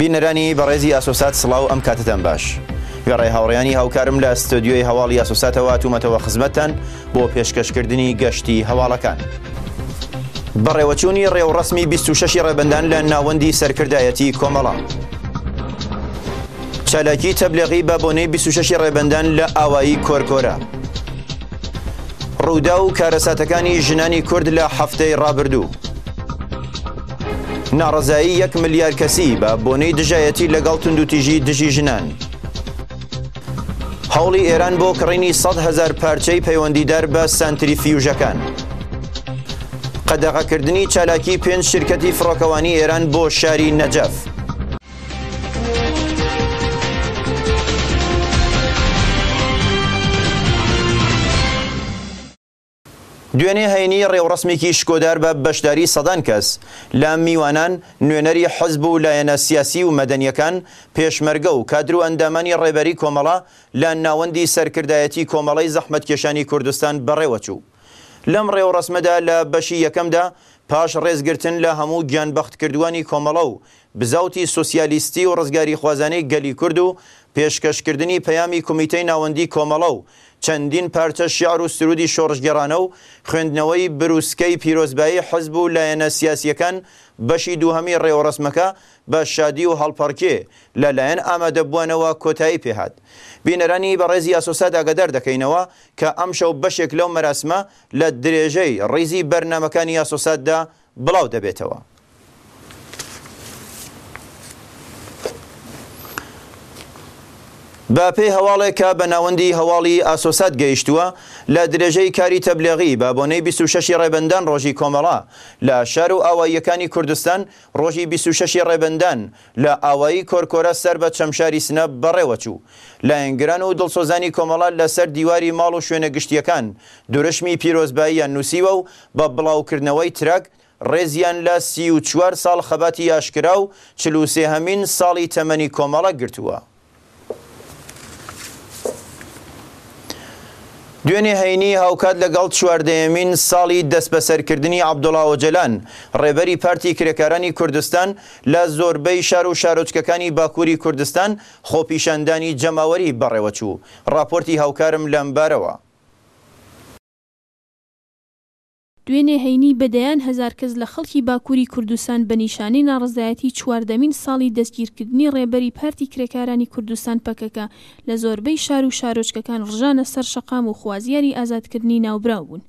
بینەرانی بەڕێزی ئاسۆسات سڵاو ئەم کاتتان باش گەڕێ هاوڕیانی هاوکارم لە ستۆدیۆی هەواڵی ئاسۆساتەوە تومەتەوە خزمەتەن بۆ پێشکەشکردنی گەشتی هەواڵەکان. بەڕێوەچوونی ڕێوڕسمی 26 ڕێبندان لە ناوەندی سەرکردایەتی کۆمەڵام. چالاکی تەبلغی بە بۆنەی 26 ڕێبندان لە ئاوایی کۆرکۆرە. ڕوودا و کارەساتەکانی ژنانی کورد لە هەفتەی ڕابردوو. ناڕزایی یەک ملیار کەسی بە بۆنەی دژایەتی لەگەڵ تونندوتیژی دژی ژنان. هەوڵی ئێران بۆ کڕینی 100 هزار پارچەی پەیوەندیدار بە سنتریفیوژەکان. قەدەغەکردنی چالاکی پێنج شرکەتی فڕۆکەوانی ئێران بۆ شاری نەجەف. دوێنێ هەینی ڕێوڕسمێکی شکۆدار بە بەشداری سەدان کەس لە میوانان نوێنەری حەزب و لایەنە سیاسی و مەدەنیەکان پێشمەرگە و کادر و ئەندامانی ڕێبەری کۆمەڵا لە ناوەندی سەرکردایەتی کۆمەڵی زەحمەت کێشانی کوردستان بەڕێوەچوو لەم ڕێوڕسمەدا لە بەشی یەکەمدا پاش ڕێزگرتن لە هەموو گیانبەختکردوانی کۆمەڵە و بزاوتی سوسیالیستی و ڕزگاری خوازانەی گەلی کورد و پێشکەشکردنی پەیامی کمیتەی ناوەندی کۆمەڵە و چەندین پارچە شیار و سرودی شۆڕژگەرانە و خوێندنەوەی بروسکەی پیرۆزبایی حەزب و لایەنە سیاسیەکان بەشی دووهەمی ڕێوەڕسمەکە بە شادی و هەڵپەرکێ لەلایەن ئامادەبوونەوە کۆتایی پێهات. بینەرانی بەڕێزی ئاسۆسا داگەدەر دەکەینەوە کە ئەم شەو بەشێک لەو مەراسمە لە درێژەی ڕیزی بەرنمەکانی ئاسۆساددا بڵاو دەبێتەوە. بە پێی هەواڵێکە بە ناوەندی هەواڵی ئاسۆسات گەیشتووە لە درێژەی کاری تەبلێغی بە بۆنەی 26 ڕێبندان ڕۆژی کۆمەڵا لە شار و ئاواییەکانی کوردستان ڕۆژی 26 ڕێبندان لە ئاوایی کۆرکۆرە سەر بە چەمشاری سنە بەڕێوەچوو لە ئەنگران و دڵسۆزانی کۆمەڵات لەسەر دیواری ماڵ و شوێنە گشتیەکان درشمی پیرۆزباییان نووسیوە و بە بڵاوکردنەوەی ترک ڕێزیان لە سی و چوار ساڵ خەباتی یاشکرا و چلوسێ هەمین ساڵی تەمەنی کۆمەڵە گرتووە. دوێنێ هەینی هاوکات لەگەڵ چواردەیەمین ساڵی دەستبەسەرکردنی عبدوڵاوە جەلان ڕێبەری پارتی کرێکارانی کوردستان لە زۆربەی شار و شارۆچکەکانی باکووری کوردستان خۆپیشاندانی جەماوەری بەڕێوەچوو راپۆرتی هاوکارم لەمبارەوە. دوێنێ هەینی بەدەیان هزار کەس لە خەڵکی باکووری کوردستان بە نیشانەی ناڕزایەتی چواردەمین ساڵی دەستگیرکردنی ڕێبەری پارتی کرێکارانی کوردستان پەکەکە لە زۆربەی شار و شارۆچکەکان ڕژانە سەر شەقام و خوازیاری ئازادکردنی ناوبراو بوون.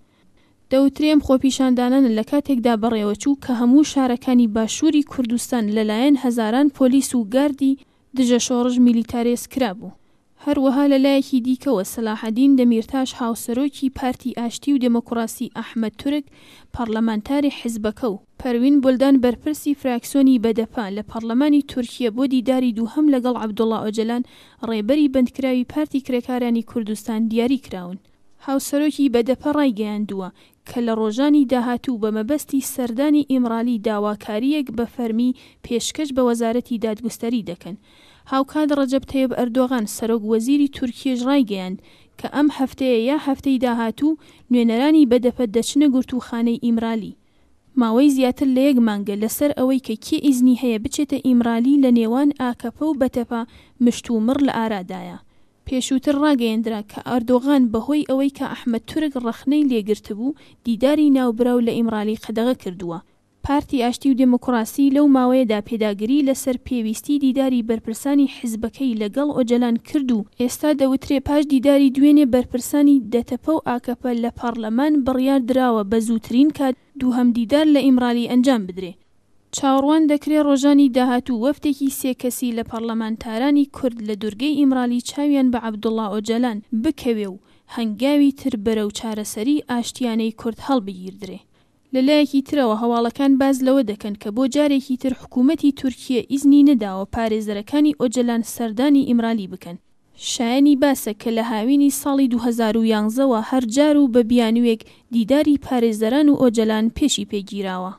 دەوترێم خۆپیشاندانان لە کاتێکدا بەڕێوەچوو کە هەموو شارەکانی باشووری کوردستان لەلایەن هەزاران پۆلیس و گاردی دژە شۆڕژ میلیتارێسکرا بوو. هەروەها لەلایەکی دیکەوە سەلاحەدین دەمیرتاش هاوسەرۆکی پارتی ئاشتی و دموکراسی ئەحمد تورک پەرلەمانتاری حزبەکە و پەروین بولدان بەرپرسی فراکسۆنی بەدەپا لە پەرلەمانی تورکیا بۆ دیداری دووهم لەگەڵ عبدوڵا ئۆجلان ڕێبەری بندکراوی پارتی کرێکارانی کوردستان دیاری کراون. هاوسەرۆکی بەدەپە ڕایگەیاندووە کە لە ڕۆژانی داهاتوو بە مەبەستی سەردانی ئیمرالی داواکاریەک بە فەرمی پێشکەش بە وەزارەتی دادگوستەری دەکەن هاوکات ڕەجەب تەیب ئەردۆغان سەرۆک وەزیری تورکیەش ڕایگەیاند کە ئەم هەفتەیە یا هەفتەی داهاتوو نوێنەرانی بەدەپەت دەچنە گرتوخانەی ئیمرالی ماوەی زیاتر لە یەک مانگە لەسەر ئەوەی کە کێ ئیزنی هەیە بچێتە ئیمرالی لە نێوان ئاکەپە و بەتەپا مشتومڕ لە ئارادایە پێشووتر ڕاگەیندرا کە ئاردۆغان بەهۆی ئەوەی کە ئەحمە تورک ڕەخنەی لێگرتبوو دیداری ناوبراو لە ئیمرالی قەدەغە کردووە پارتی ئاشتی و دموکراسی لەو ماوەیەدا پێداگری لەسەر پێویستی دیداری بەرپرسانی حزبەکەی لەگەڵ ئۆجلان کرد و ئێستا دەوترێ پاش دیداری دوێنێ بەرپرسانی دەتەپە و ئاکەپە لە پارلەمان بڕیار دراوە بە زووترین کات دووهەم دیدار لە ئیمرالی ئەنجام بدرێ چاوەڕوان دەکرێت ڕۆژانی داهاتوو وەفتێکی سێکەسی لە پەرلەمانتارانی کورد لە دوورگەی ئیمرالی چاویان بە عەبدوڵڵا ئۆجلان بکەوێ و هەنگاوی تر بەرە و چارەسەری ئاشتیانەی کورد هەڵبگیردرێ لە لایەکی ترەوە هەواڵەکان باز لەوە دەکەن کە بۆ جارێکی تر حکوومەتی تورکیە ئیزنی نەداوە پارێزەرەکانی ئۆجلان سەردانی ئیمرالی بکەن شایانی باسە کە لە هاوینی ساڵی 2011ەوە هەرجار و بە بیانوێک دیداری پارێزەران و ئۆجلان پێشی پێگیراوە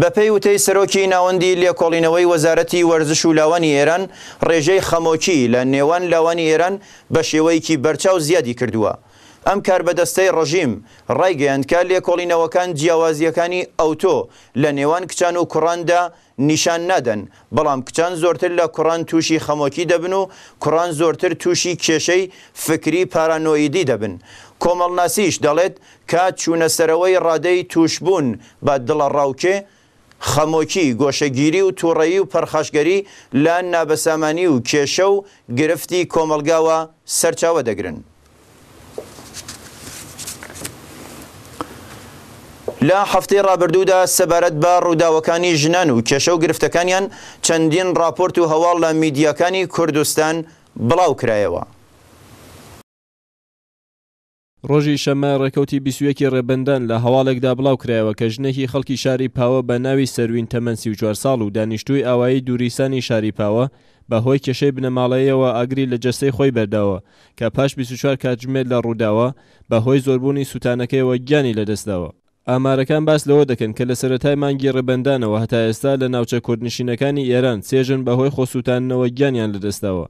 بەپەی وتەی سەرۆکی ناوەندی لێکۆڵینەوەی وەزارەتی وەرزش و لاوانی ئێران ڕێژەی خەمۆکی لە نێوان لاوانی ئێران بە شێوەیەکی بەرچاو زیادی کردووە ئەم کار بەدەستەی ڕژیم ڕێگەیان کار لێکۆڵینەوەکان جیاوازیەکانی ئەوتۆ لە نێوان کچان و کوڕاندا نیشان نادەن بەڵام کچان زۆرتر لە کوڕان تووشی خەمۆکی دەبن و کوڕان زۆرتر تووشی کێشەی فکری پارانۆیدی دەبن. کۆمەڵناسیش دەڵێت کات چوونەسەرەوەی ڕادەی توشبوون بە دڵە ڕاوکێ، خەمۆکی گۆشەگیری و تووڕەیی و پەرخاشگەری لە نابەسامانی و کێشە و گرفتی کۆمەلگاوە سەرچاوە دەگرن. لە هەفتەی ڕابردوودا سەبارەت بە ڕووداوەکانی ژنان و کێشە و گرفتەکانیان چەندین راپۆرت و هەواڵ لە میدیەکانی کوردستان بڵاو کرایەوە. ڕۆژی شەمە ڕێکەوتی بیسوەکی ڕێبندان لە هەواڵێکدا بڵاو کرایەوە کە ژنێکی خەڵکی شاری پاوە بە ناوی سەروین تەمەسی و چوار ساڵ و دانیشتوی ئاوایی دووریسانی شاری پاوە بەهۆی کێشەی بنەماڵەیەوە ئاگری لە جەستەی خۆی بەرداوە کە پاش 24 کاتژمێت لە ڕووداوە بەهۆی زۆربوونی سووتانەکەیەوە گیانی لەدەستداوە. ئامارەکان باس لەوە دەکەن کە لە سەتای مانگی ڕبندانەوە هەتا ئێستا لە ناوچە کوردنشینەکانی ئێران سێژن بەهۆی خۆسووتانەوە گیانیان لەدەستەوە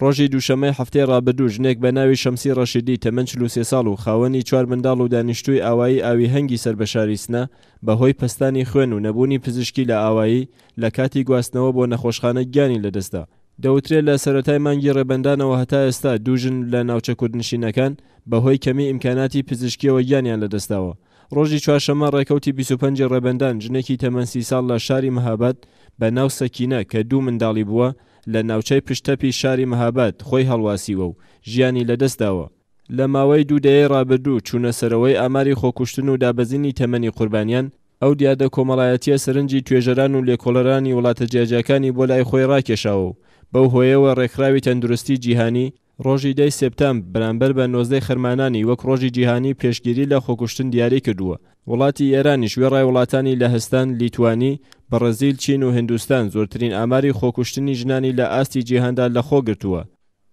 ڕۆژی دووشەمەی هەفتەی ڕابدوو ژنێک بە ناوی شەمسی ڕەشیدی تەمەنچلو سێ ساڵ و خاوەنی چوار منداڵ و دانیشتوی ئاوایی ئاوی هەنگی سربەشاریسنە بەهۆی پستانی خوێن و نەبوونی پزیشکی لە ئاوایی لە کاتی گواستنەوە بۆ نەخۆشخانە گیانی لەدەستا دەوترێت لە سەتای مانگی ڕێبندانەوە هەتا ئێستا دوژن لە ناوچە کوردنشینەکان بەهۆی کەمی ئیمکاناتی پزیشکیەوە گیانیان لەدەستاوە ڕۆژی چوارشەمە ڕێکەوتی 25 ڕێبندان ژنێکی تەمەسی ساڵ لە شاری مەهابەت بە ناو سەکینە کە دوو منداڵی بووە لە ناوچەی پشتەپی شاری مەهابەت خۆی هەڵواسیوە و ژیانی لەدەستداوە لە ماوەی دوودەیە ڕابردوو چوونە سەرەوەی ئاماری خۆکوشتن و دابەزینی تەمەنی قوربانیان ئەو دیادە کۆمەڵایەتیە سرنجی توێژەران و لێکۆلەرانی وڵاتە جیاجەکانی بۆ لای خۆی ڕاکێشاوە بەو هۆیەوە ڕێکخراوی تەندروستی جیهانی ڕۆژی دای سپتەم بەرامبەر بە نۆزدەی خەرمانانی وەک ڕۆژی جیهانی پێشگیری لە خۆکوشتن دیاری کردووە وڵاتی ئێرانی شوێڕای وڵاتانی لە هەستان لیتوانی بەڕەزیل چین و هندستان زۆرترین ئاماری خۆکوشتنی ژنانی لە ئاستی جیهندا لە خۆ گرتووە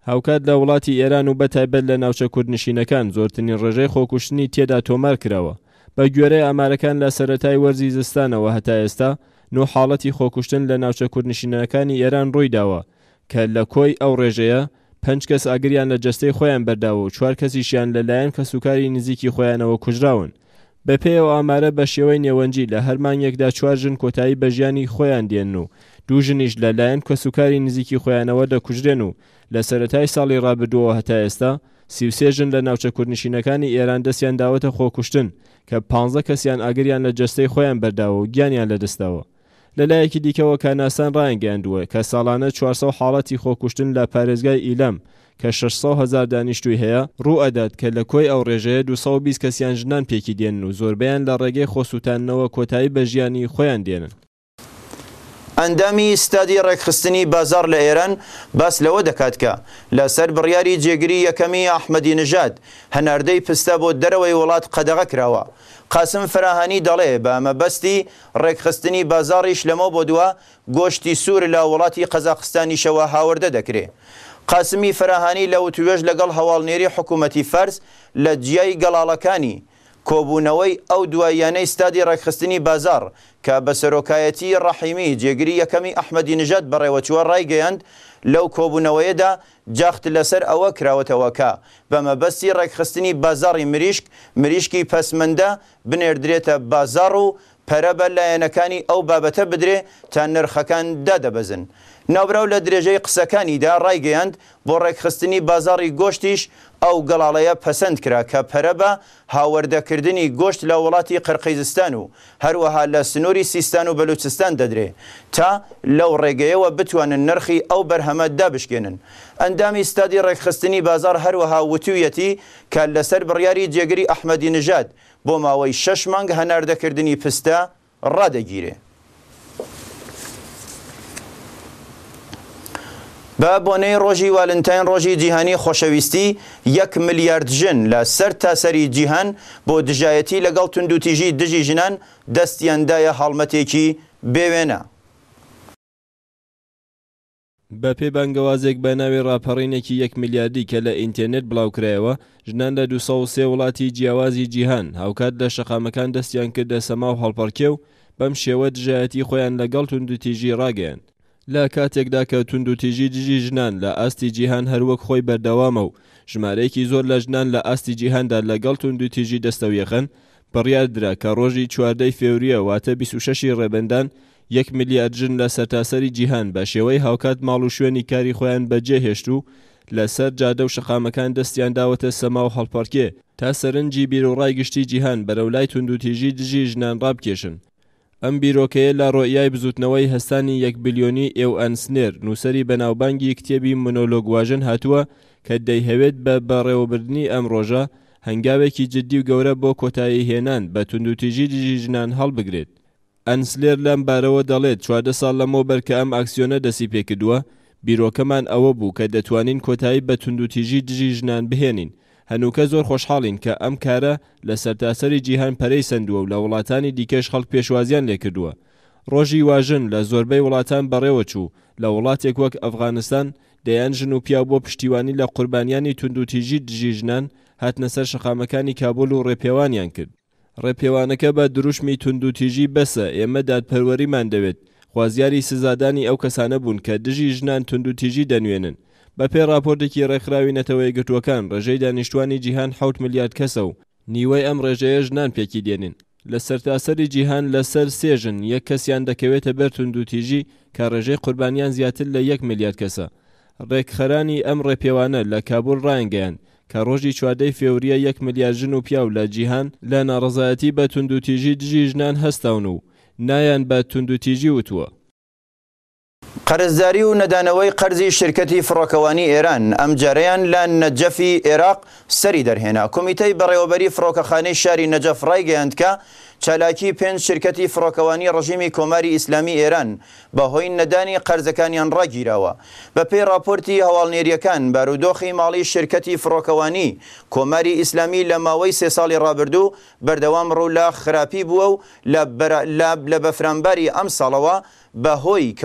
هاوکات لە وڵاتی ئێران و بەتایبەت لە ناوچە کوردنشینەکان زۆرترین ڕێژەی خۆکوشتنی تێدا تۆمار کراوە بە گوێرەی ئامارەکان لە سەتای وەرزی زستانەوە هەتا ئێستا نۆ حاڵەتی خۆکوشتن لە ناوچە کوردنشینەکانی ئێران ڕوویداوە کە لە کۆی ئەو ڕێژەیە پنج کەس ئاگریان لە جستەی خۆیان بەرداوە و چوار کەسیشیان لەلایەن کە سوکاری نزیکی خۆیانەوە کوژراون بە پێیەوە ئامارە بە شێوەی نێوەنجی لە هەرمانیەکدا چوار ژن کۆتایی بە ژیانی خۆیان دێن و دوو ژنیش لەلایەن کە سوکاری نزیکی خۆیانەوە دەکوژرێن و لە سەتای ساڵی ڕابدووە هەتا ئێستا سیوسێژن لە ناوچە کوردنشینەکانی ئێران دەستیان داوەتە خۆکوشتن کە پ کەسیان ئاگریان لە جستەی خۆیان بەرداوە و گیانیان لەدەستەوە لەلایەکی دیکەوە کاناسان ڕایگەاندووە کە ساڵانە 400 حاڵەتی خۆکوشتن لە پارێزگای ئیلەم کە 600 هزار دانیشتوی هەیە ڕوو ئەدات کە لە کۆی ئەو ڕێژەیە 220 کەسیان ژنان پێکی دێن و زۆربیان لە ڕێگەی خۆسووتانەوە کۆتایی بە ژیانی خۆیان دێنن ئەندامی ستادی ڕێکخستنی بازار لە ئێران باس لەوە دەکات کە لەسەر بڕیاری جێگیری یەکەمی ئەحمەدی نژاد هەناردەی پستە بۆ دەرەوەی وڵات قەدەغە کراوە قاسم فراهانی دەڵێ بە ئەمەبەستی ڕێکخستنی بازاریش لەمە بۆ دووە گۆشتی سوور لە وڵاتی قەزاقستانیشەوە هاوردە دەکرێت. قاسمی فراهانی لە وتوێژ لەگەڵ هەواڵنێری حکوومەتی فەرز لە جیای گەڵاڵەکانی کۆبوونەوەی ئەو دواییانەی ستادی ڕێکخستنی بازار کە بە سەرۆکایەتی ڕەحیمی جێگری یەکەمی ئەحمەدی نژات بەڕێوەچوە ڕایگەیاند لەو کۆبوونەوەیەدا جاخت لەسەر ئەوە کراوەتەوەکە بەمەبەستی ڕێکخستنی بازاری مریشک مریشکی پەسمەندە بنێردرێتە بازار و پەرە بە لایەنەکانی ئەو بابەتە بدرێ تا نرخەکان دادەبەزن. ناوبراو لە درێژەی قسەکانیدا ڕایگەیاند بۆ ڕێکخستنی بازاری گۆشتیش ئەو گەڵاڵەیە پەسەند کرا کە پەرە بە هاوردەکردنی گۆشت لە وڵاتی قەرقیزستان و هەروەها لە سنووری سیستان و بەلوچستان دەدرێ تا لەو ڕێگەیەوە بتوانن نرخی ئەو بەرهەمە دابشکێنن ئەندامی ستادی ڕێکخستنی بازار هەروەها وتویەتی کە لەسەر بڕیاری جێگری ئەحمەدی نژاد بۆ ماوەی شش مانگ هەناردەکردنی پستە ڕدەگیرێ. بە بۆنەی ڕۆژی والنتین ڕۆژی جیهانی خۆشەویستی یەک ملیارد ژن لە سەر تاسەری جیهان بۆ دژایەتی لەگەڵ تونندوتیژی دژی ژنان دەستیاندایە هەڵمەتێکی بێوێنە. بە پێی بانگەوازێک بە ناوی ڕاپەڕینێکی یەک میلیاردی کە لە ئینتەرنێت بڵاوکرایەوە ژنان لە 2سێ وڵاتی جیاوازی جیهان هاوکات لە شەقامەکان دەستیان کردە سەما و هەڵپەرکێ و بەم شێوە دژایەتی خۆیان لەگەڵ تونند و تیژی ڕاگەیان لە کاتێکدا کە تونند و تیژی دژی ژنان لە ئاستی جیهان هەروەک خۆی بەردەوامە و ژمارەیەکی زۆر لە ژنان لە ئاستی جیهاندا لەگەڵ تونند و تیژی دەستەویەخن بڕیاردرا کە ڕۆژی چواردەی فێوریە واتە 26 ڕێبندان یەک ملیارجن لە سەرتاسەری جیهان بە شێوەی هاوکات ماڵ و شوێنی کاری خۆیان بەجێهێشت و لەسەر جادە و شقامەکان دەستیان داوەتە سەما و هەڵپارکێ تا سەرنجی بیرۆڕای گشتی جیهان بەرەولای توندوتیژی دژی ژنان ڕابکێشن. ئەم بیرۆکەیە لە ڕۆیای بزوتنەوەی هەستانی یەک بلیۆنی ئێو ئەنسنێر نووسری بەناوبانگی کتێبی منۆلۆگواژن هاتووە کە دەیهەوێت بە بەڕێوەبردننی ئەم ڕۆژە هەنگاوێکی جددی و گەورە بۆ کۆتایی هێنان بە توندوتیژی دژی ژنان هەڵبگرێت. ئەنسلێر لەم بارەوە دەڵێت چواردە ساڵ لەمەوە بەرکە ئەم ئاکسیۆنە دەسی پێکردووە بیرۆکەمان ئەوە بوو کە دەتوانین کۆتایی بە تونندوتیژی دژی ژنان بهێنین هەنووکە زۆر خۆشحاڵین کە ئەم کارە لە سەرتاسەری جیهان پەرەی سندووە و لە وڵاتانی دیکەش خەڵک پێشوازیان لێکردووە ڕۆژی واژن لە زۆربەی وڵاتان بەڕێوە چوو لە وڵاتێک وەک ئەفغانستان دەیانژن و پیا بۆ پشتیوانی لە قوربانیانی تونندوتیژی دژی ژنان هاتنە سەر شخامەکانی کابل و ڕێپێوانیان کرد ڕێپێوانەکە بە دروشمی توندوتیژی بەسە ئێمە دادپەروەریمان دەوێت خوازیاری سزادانی ئەو کەسانە بوون کە دژی ژنان توندوتیژی دەنوێنن بە پێ راپۆرتێکی ڕێکخراوی نەتەوەی گرتوەکان ڕێژەی دانیشتوانی جیهان حوت میلیارد کەسە و نیوەی ئەم ڕێژەیە ژنان پێکی دێنین لە سەرتاسەری جیهان لەسەر سێژن یەک کەسیان دەکەوێتە بەر توندوتیژی کە ڕێژەی قوربانیان زیاتر لە یەک میلیارد کەسە ڕێکخەرانی ئەم ڕێپێوانە لە کابول ڕایەنگەیان کە ڕۆژی چواردەی فێوریە یەک ملیارژن و پیاو لە جیهان لە ناڕزایەتی بە توندوتیژی دژی ژنان هەستاون و نایان بە توندوتیژی وتووە قەرزداری و نەدانەوەی قەرزی شرکتی فڕۆکەوانی ئێران ئەم جارەیان لە نەجەفی عێراق سەری دەرهێنا کمیتەی بەڕێوەبەری فڕۆکەخانەی شاری نەجەف ڕایگەیاندکە چالاکی پێنج شرکتی فڕۆکەوانی ڕژیمی کۆماری ئیسلامی ئێران بە هۆی نەدانی قەرزەکانیان ڕاگیرەوە بە پێی راپۆرتی هەواڵنێریەکان بارودۆخی ماڵی شرکتی فڕۆکەوانی کۆماری ئیسلامی لە ماوەی سێ ساڵی ڕابردوو بەردەوام ڕوو لە خراپی بووە و لە بەفرانباری ئەم ساڵەوە بەهۆی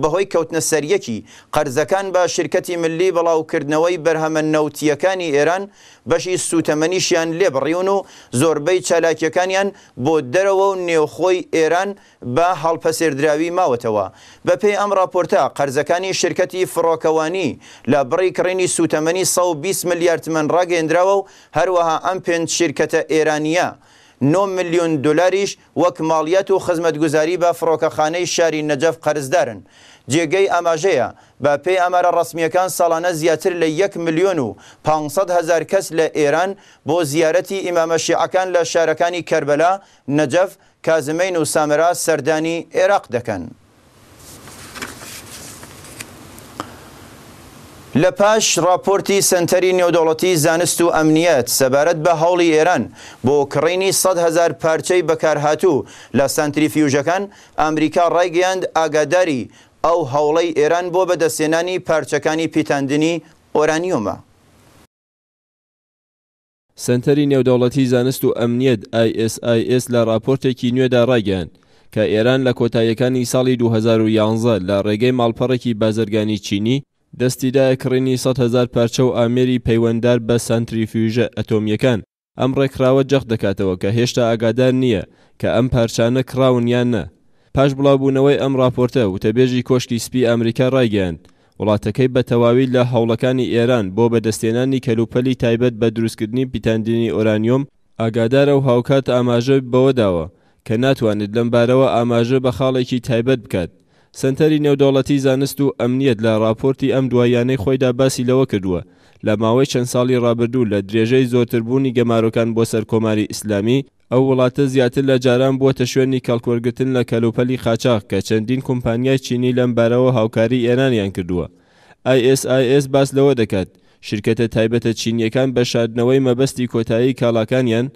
بەهۆی کەوتنە سەریەکی قەرزەکان بە شرکەتی ملی بەڵاوکردنەوەی بەرهەمە نەوتیەکانی ئێران بەشی سوتەمەنیشیان لێبڕیون و زۆربەی چالاکیەکانیان بۆ دەرەوە و نێوخۆی ئێران بە هەڵپەسێردراوی ماوەتەوە بە پێی ئەم راپۆرتە قەرزەکانی شرکەتی فڕۆکەوانی لە بڕی کڕینی سوتەمەنی 120 میلیارد من ڕاگەندراوە و هەروەها ئەم پێنج شرکەتە ئێرانە. 9 میلیۆن دلاریش وەک ماڵیەت و خزمەتگوزاری بە فڕۆکەخانەی شاری نەجەف قەرزدارن جێگەی ئەماژەیە بە پێی ئەمەرە ڕسمیەکان ساڵانە زیاتر لە 1 میلیۆن و 500 هزار کەس لە ئێران بۆ زیارەتی ئیمامەشیعەکان لە شارەکانی کەربەلا نەجەف کازمین و سامرا سەردانی عێراق دەکەن. لە پاش راپۆرتی سنتەری نێودەوڵەتی زانست و ئەمنیەت سەبارەت بە هەوڵی ئێران بۆ کڕینی 100 هزار پارچەی بەکارهاتوو لە سنتریفیوژەکان ئەمریکا ڕایگەیاند ئاگاداری ئەو هەوڵەی ئێران بۆ بەدەستێنانی پارچەکانی پیتاندنی ئۆرانیۆمە. سنتەری نێودەوڵەتی زانست و ئەمنیەت ISIS لە راپۆرتێکی نوێدا ڕایگەاند کە ئێران لە کۆتاییەکانی ساڵی 2011 لە ڕێگەی ماڵپەڕێکی بازرگانی چینی دەستیدایە کڕینی 100هزار پارچە و ئامێری پەیوەنددار بە سانتریفیژە ئەتۆمیەکان ئەم ڕێکراوە جەخ دەکاتەوە کە هێشتا ئاگادار نییە کە ئەم پارچانە کراون یان نە پاش بڵاوبوونەوەی ئەم راپۆرتە وتەبێژی کۆشتی سپی ئەمریکا ڕایگەاند وڵاتەکەی بە تەواوی لە هەوڵەکانی ئێران بۆ بەدەستێنانی کەلوپەلی تایبەت بە دروستکردنی پیتاندنی ئۆرانیۆم ئاگادارە و هاوکات ئاماژە بەوەداوە کە ناتوانێت لەم بارەوە ئاماژە بە خاڵێکی تایبەت بکات سنتەری نێودەوڵەتی زانست و ئەمنیەت لە راپۆرتی ئەم دوایانەی خۆیدا باسی لەوە کردووە لە ماوەی چەند ساڵی ڕابردوو لە درێژەی زۆرتربوونی گەماروکان بۆ سەر کۆماری ئیسلامی ئەو وڵاتە زیاتر لە جاران بووەتە شوێنی کەڵکوەرگتن لە کەلوپەلی خاچاق کە چەندین کۆمپانیای چینی لەم بارەوە هاوکاری ئێرانیان کردووە ISIS باس لەوە دەکات شرکەتە تایبەتە چینیەکان بە شاردنەوەی مەبەستی کۆتایی کاڵاکانیان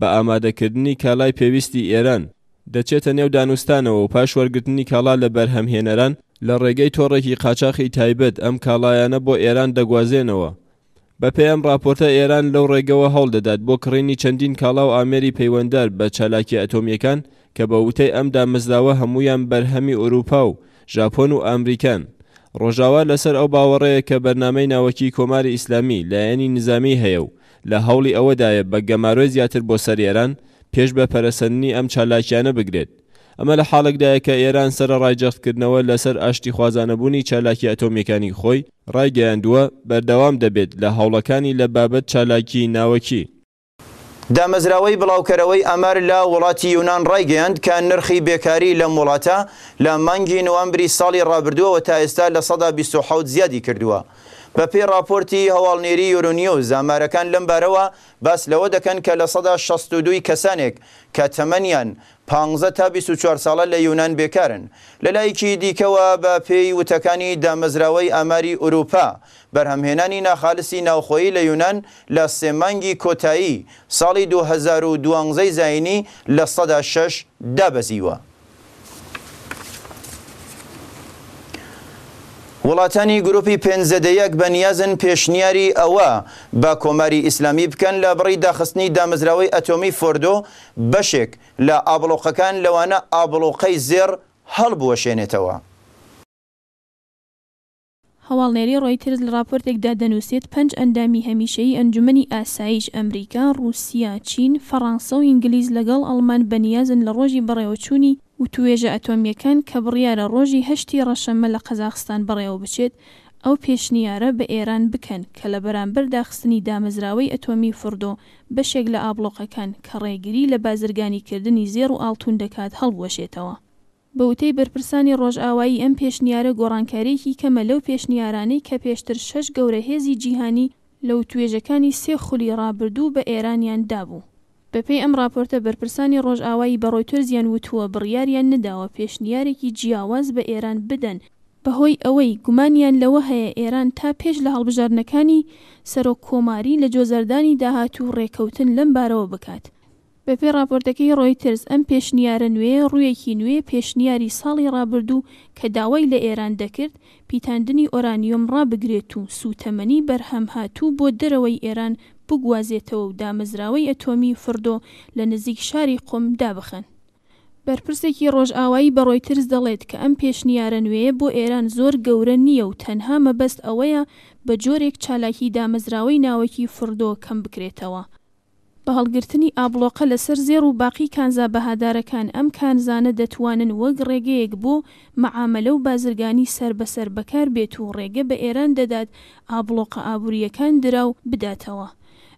بە ئامادەکردنی کالای پێویستی ئێران دەچێتە نێو دانوستانەوە و پاش وەرگرتنی کاڵا لە بەرهەمهێنەران لە ڕێگەی تۆڕێکی قاچاقی تایبەت ئەم کاڵایانە بۆ ئێران دەگوازێنەوە بە پێم راپۆرتە ئێران لەو ڕێگەوە هەڵ دەدات بۆ کڕینی چەندین کاڵا و ئامێری پەیوەندەر بە چالاکی ئەتۆمیەکان کە بە وتەی ئەم دامەزداوە هەمویان بەرهەمی ئوروپا و ژاپۆن و ئەمریکان ڕۆژاوا لەسەر ئەو باوەڕەیە کە بەرنمەی ناوەکی کۆماری ئیسلامی لایەنی نظامی هەیە و لە هەوڵی ئەوەدایە بە گەمارۆی زیاتر بۆ سەرێران پێش بە پەرەسەنی ئەم چالاکیانە بگرێت ئەمە لە حاڵێکدایە کە ئێران سرە ڕایجەختکردنەوە لەسەر ئاشتی خوازانەبوونی چالاکی ئەتۆمیەکانی خۆی ڕایگەیاندووە بەردەوام دەبێت لە هەوڵەکانی لە بابەت چالاکی ناوەکی. دامەزراوەی بڵاوکەرەوەی ئەمەر لە وڵاتی یونان ڕایگەیاند کە نرخی بێکاری لە وڵاتە لە مانگی نوامبری ساڵی ڕابردووەوە تا ئێستا لە سەدا 26 زیادی کردووە. بە پێی راپۆرتی هەواڵنێری یورونیۆ زامارەکان لەم بارەوە باس لەوە دەکەن کە لە 1962 کەسانێک کە تەمەنیان پانزە تا 24 ساڵە لە یونان بێکارن لەلایکی دیکەوە بە پێی وتەکانی دامەزراوەی ئاماری ئوروپا بەرهەمهێنانی ناخالسی ناوخۆیی لە یونان لە سێمانگی کۆتایی ساڵی 2012 زاینی لە 1 6 دابەزیوە. وڵاتانی گروپی پێنجدەیەک بە نیازن پێشنیاری ئەوە بە کۆماری ئیسلامی بکەن لە بڕی داخستنی دامەزراوەی ئەتۆمی فۆردۆ بەشێک لە ئابلۆقەکان لەوانە ئابلۆقەی زێر هەڵبوەشێنێتەوە. هەواڵنێری ڕۆیترز لە راپۆرتێکدا دەنووسێت پنج ئەندامی هەمیشەی ئەنجومی ئاسایش ئەمریکا، رووسیا، چین، فەڕانسە و ئینگلیز لەگەڵ ئەڵمان بەنیازن لە ڕۆژی بەڕێوەچوونی و توێژە ئەتۆمیەکان کە بڕیارە ڕۆژی هەشتی ڕەشەمە لە قەزاخستان بەڕێوە بچێت ئەو پێشنیارە بە ئێران بکەن کە لە بەرامبەر داخستنی دامەزراوەی ئەتۆمی فردۆ بەشێک لە ئابلۆقەکان کە ڕێگری لە بازرگانیکردنی زێر و ئاڵتون دەکات هەڵبوەشێتەوە. بەوتەی بەرپرسانی ڕۆژئاوایی ئەم پێشنیارە گۆڕانکارێکی کەمە لەو پێشنیارانەی کە پێشتر شەش گەورە هێزی جیهانی لەو توێژەکانی سێ خولی ڕابردوو بە ئێرانیان دابوو. بەپێی ئەم راپۆرتە بەرپرسانی ڕۆژئاوایی بەڕۆی تۆرزیان وتووە بڕیاریان نداوە پێشنیارێکی جیاواز بە ئێران بدەن بەهۆی ئەوەی گومانیان لەوە هەیە ئێران تا پێش لە هەڵبژارنەکانی سەرۆک کۆماری لە جۆزەردانی داهات و ڕێکەوتن لەم بارەوە بکات بە پێی راپۆرتەکەی ڕۆیترز ئەم پێشنیارە نوێ ڕوویەکی نوێ پێشنیاری ساڵی ڕابردوو کە داوای لە ئێران دەکرد پیتاندنی ئۆرانیۆم ڕابگرێت و سوتەمەنی بەرهەم هاتوو بۆ دەرەوەی ئێران بگوازێتەوە و دامەزراوەی ئەتۆمی فردۆ لە نزیک شاری قۆم دابخەن. بەرپرسێکی ڕۆژئاوایی بەڕۆی ترس دەڵێت کە ئەم پێشنیارە نوێیە بۆ ئێران زۆر گەورە نییە و تەنها مەبەست ئەوەیە بە جۆرێک چالاکی دامەزراوەی ناوەکی فردۆ کەم بکرێتەوە. بە هەڵگرتنی ئابلۆقە لەسەر زێر و باقی کانزا بەهادارەکان ئەم کانزانە دەتوانن وەک ڕێگەیەک بۆ مەعاملە و بازرگانی سەر بەسەر بەکار بێت و ڕێگە بە ئێران دەدات ئابلۆقە ئابوووریەکان دراو بداتەوە.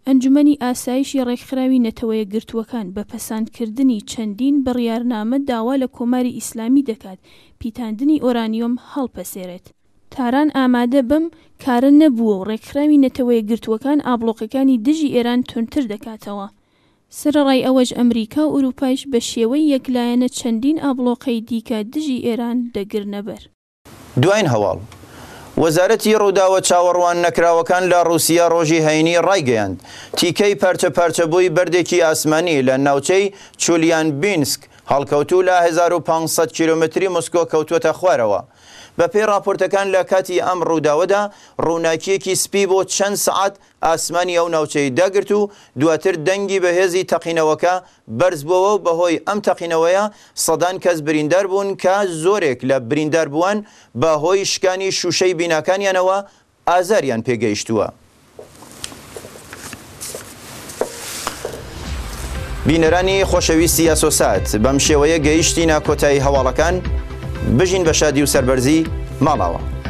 ئەنجومی ئاسایشی ڕێکخراوی نەتەوەیە گرتووەکان بە پەساندکردنی چەندین بڕیارنامە داوا لە کۆماری ئیسلامی دەکات پیتاندنی ئۆرانیۆم هەڵپەسێرێت. تاران ئامادە بم کارە نەبووە و ڕێکخراوی نەتەوەی گرتووەکان ئابلۆقەکانی دژی ئێران تونتر دەکاتەوە سرەڕای ئەوەش ئەمریکا و ئوروپایش بە شێوەی یەکلایەنە چەندین ئابلۆقەی دیکە دژی ئێران دەگرنە بەر دوایین هەواڵ وەزارەتی ڕووداوە چاوەڕوان نەکراوەکان لە رووسیا ڕۆژی هەینی ڕایگەیاند تیکەی پەرچە پەرچەبووی بردێکی ئاسمانی لە ناوچەی چولیان بینسک هەڵکەوتو لە 1500 کیلومتری مسکۆ کەوتوەتە خوارەوە بە پێی راپۆرتەکان لە کاتی ئەم ڕووداوەدا ڕووناکیەکی سپی بۆ چەند سعات ئاسمانی ئەو ناوچەی داگرت و دواتر دەنگی بەهێزی تەقینەوەکە بەرزبەوە و بەهۆی ئەم تەقینەوەیە سەدان کەس بریندار بوون کە زۆرێک لە بریندار بوون بەهۆی شکانی شوشەی بینکانیانەوە ئازاریان پێگەیشتووە. بینەرانی خۆشەویستی یاسۆسات بەم شێوەیە گەیشتی ناکۆتایی هەواڵەکان، بژین بە شادی و سربەرزی ماڵاوە.